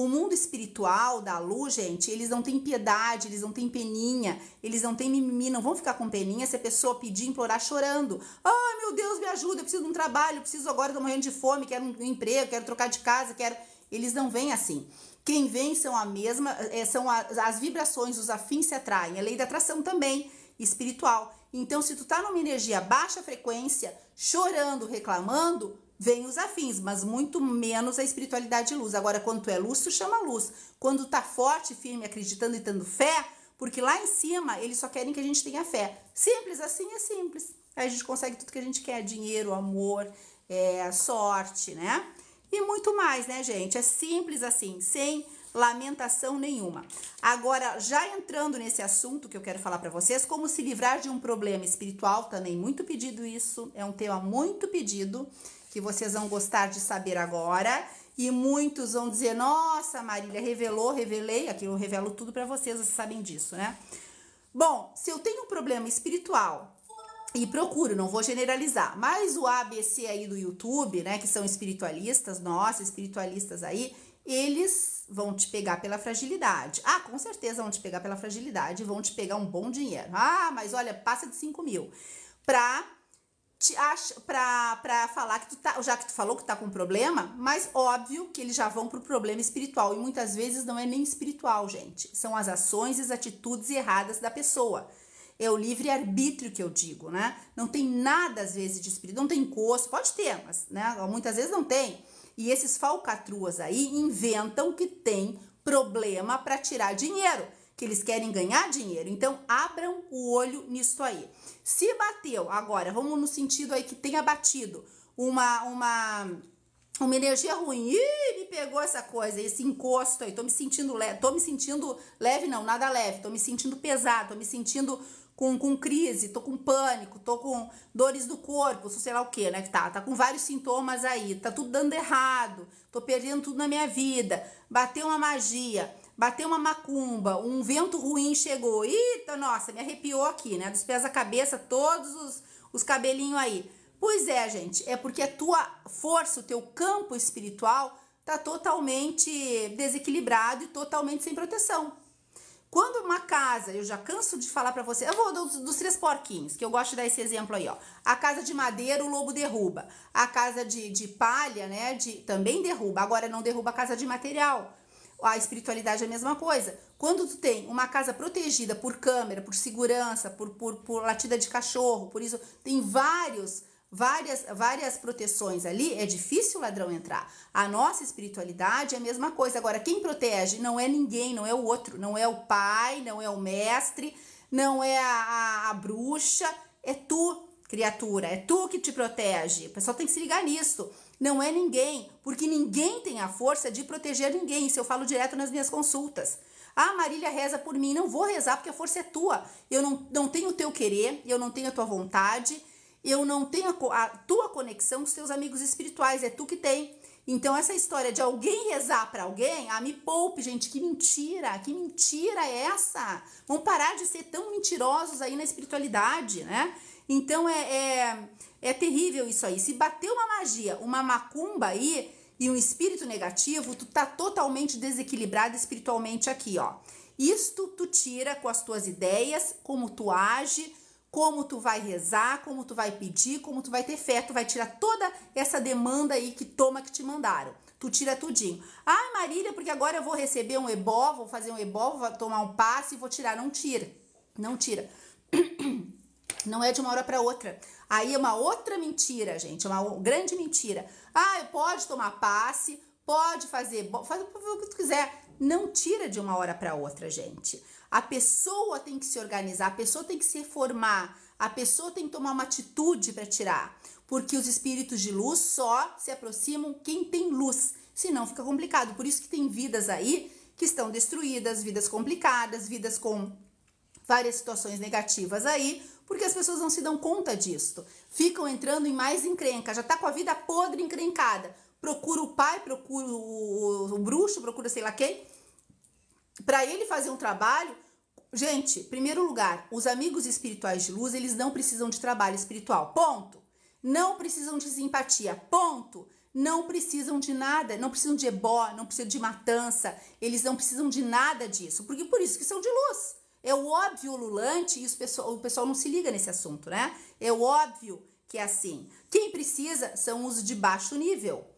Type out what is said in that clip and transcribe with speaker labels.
Speaker 1: O mundo espiritual da luz, gente, eles não têm piedade, eles não têm peninha, eles não têm mimimi, não vão ficar com peninha se a pessoa pedir, implorar chorando. Ai, oh, meu Deus, me ajuda, eu preciso de um trabalho, preciso agora, tô morrendo de fome, quero um emprego, quero trocar de casa, quero. Eles não vêm assim. Quem vem são a mesma, eh, são as vibrações, os afins se atraem. É lei da atração também, espiritual. Então, se tu tá numa energia baixa frequência, chorando, reclamando, vem os afins, mas muito menos a espiritualidade luz. Agora, quando tu é luz, tu chama luz. Quando tá forte, firme, acreditando e tendo fé, porque lá em cima eles só querem que a gente tenha fé. Simples assim é simples. Aí a gente consegue tudo que a gente quer: dinheiro, amor, é, sorte, né? E muito mais, né, gente? É simples assim, sem lamentação nenhuma. Agora, já entrando nesse assunto que eu quero falar para vocês, como se livrar de um problema espiritual, também muito pedido isso, é um tema muito pedido que vocês vão gostar de saber agora. E muitos vão dizer: nossa, Marília, revelou, revelei. Aqui eu revelo tudo para vocês, vocês sabem disso, né? Bom, se eu tenho um problema espiritual e procuro, não vou generalizar, mas o ABC aí do YouTube, né, que são espiritualistas, nossa espiritualistas aí, eles vão te pegar pela fragilidade. Ah, com certeza vão te pegar pela fragilidade, vão te pegar um bom dinheiro. Ah, mas olha, passa de 5 mil. Pra pra falar que tu tá, já que tu falou que tá com problema, mas óbvio que eles já vão pro problema espiritual e muitas vezes não é nem espiritual, gente. São as ações e as atitudes erradas da pessoa. É o livre arbítrio que eu digo, né? Não tem nada às vezes de espírito, não tem encosto, pode ter, mas né, muitas vezes não tem. E esses falcatruas aí inventam que tem problema para tirar dinheiro que eles querem ganhar dinheiro. Então, abram o olho nisso aí. Se bateu, agora, vamos no sentido aí que tenha batido uma uma uma energia ruim, Ih, me pegou essa coisa, esse encosto aí, tô me sentindo leve, tô me sentindo leve não, nada leve, tô me sentindo pesado, tô me sentindo com, com crise, tô com pânico, tô com dores do corpo, sei lá o que, né, que tá, tá com vários sintomas aí, tá tudo dando errado, tô perdendo tudo na minha vida, bateu uma magia, bateu uma macumba, um vento ruim chegou. Eita, nossa, me arrepiou aqui, né? Dos pés à cabeça, todos os, os cabelinhos aí. Pois é, gente, é porque a tua força, o teu campo espiritual tá totalmente desequilibrado e totalmente sem proteção. Quando uma casa, eu já canso de falar para você, eu vou dos, dos, três porquinhos, que eu gosto de dar esse exemplo aí, ó. A casa de madeira, o lobo derruba. A casa de, de palha, né, de, também derruba. Agora não derruba a casa de material. A espiritualidade é a mesma coisa. Quando tu tem uma casa protegida por câmera, por segurança, por, por, por latida de cachorro, por isso, tem vários várias, várias proteções ali, é difícil o ladrão entrar. A nossa espiritualidade é a mesma coisa. Agora, quem protege não é ninguém, não é o outro, não é o pai, não é o mestre, não é a, a, a bruxa, é tu, criatura, é tu que te protege. O pessoal tem que se ligar nisso. Não é ninguém, porque ninguém tem a força de proteger ninguém. Isso eu falo direto nas minhas consultas. Ah, Marília reza por mim. Não vou rezar porque a força é tua. Eu não, não tenho o teu querer, eu não tenho a tua vontade, eu não tenho a, a tua conexão com os teus amigos espirituais, é tu que tem. Então essa história de alguém rezar para alguém, ah, me poupe, gente, que mentira, que mentira é essa? Vamos parar de ser tão mentirosos aí na espiritualidade, né? Então é, é, é terrível isso aí. Se bater uma magia, uma macumba aí e um espírito negativo, tu tá totalmente desequilibrado espiritualmente aqui, ó. Isto tu tira com as tuas ideias, como tu age, como tu vai rezar, como tu vai pedir, como tu vai ter fé, tu vai tirar toda essa demanda aí que toma que te mandaram. Tu tira tudinho. Ai, ah, Marília, porque agora eu vou receber um ebó, vou fazer um ebó, vou tomar um passe e vou tirar. Não tira. Não tira. Não é de uma hora para outra. Aí é uma outra mentira, gente, é uma grande mentira. Ah, eu pode tomar passe, Pode fazer, faz o que tu quiser. Não tira de uma hora para outra, gente. A pessoa tem que se organizar, a pessoa tem que se formar, a pessoa tem que tomar uma atitude para tirar. Porque os espíritos de luz só se aproximam quem tem luz. Senão fica complicado. Por isso que tem vidas aí que estão destruídas, vidas complicadas, vidas com várias situações negativas aí, porque as pessoas não se dão conta disto. Ficam entrando em mais encrenca, já tá com a vida podre encrencada procura o pai, procura o, o bruxo, procura sei lá quem, para ele fazer um trabalho. Gente, primeiro lugar, os amigos espirituais de luz, eles não precisam de trabalho espiritual. Ponto. Não precisam de simpatia. Ponto. Não precisam de nada, não precisam de ebó, não precisam de matança, eles não precisam de nada disso, porque por isso que são de luz. É o óbvio lulante e os pessoal, o pessoal não se liga nesse assunto, né? É o óbvio que é assim. Quem precisa são os de baixo nível,